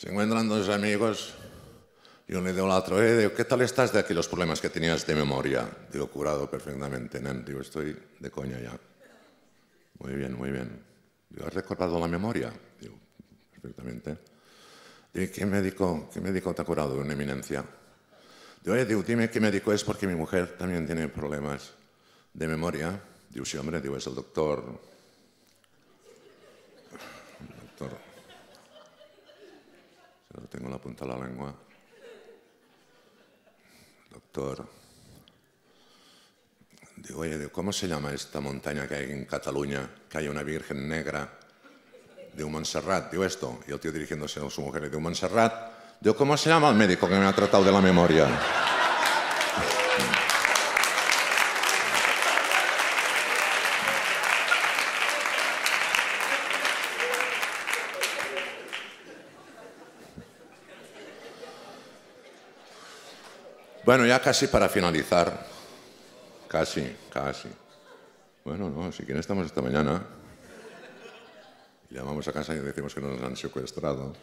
Se encuentran dos amigos y uno al otro, eh, ¿qué tal estás de aquí los problemas que tenías de memoria? Digo, curado perfectamente, Digo, estoy de coña ya. Muy bien, muy bien. Digo, ¿has recordado la memoria? Digo, perfectamente. Digo, ¿qué médico, qué médico te ha curado? Una eminencia. Digo, eh, digo, dime qué médico es porque mi mujer también tiene problemas de memoria. Digo, sí, hombre, digo, es el doctor tengo la punta de la lengua. Doctor. Digo, oye, ¿cómo se llama esta montaña que hay en Cataluña, que hay una virgen negra? de un Montserrat, digo esto. Y el tío dirigiéndose a su mujer, un Montserrat, digo, ¿cómo se llama el médico que me ha tratado de la memoria? Bueno, ya casi para finalizar. Casi, casi. Bueno, no, si quieren estamos esta mañana. llamamos a casa y decimos que nos han secuestrado.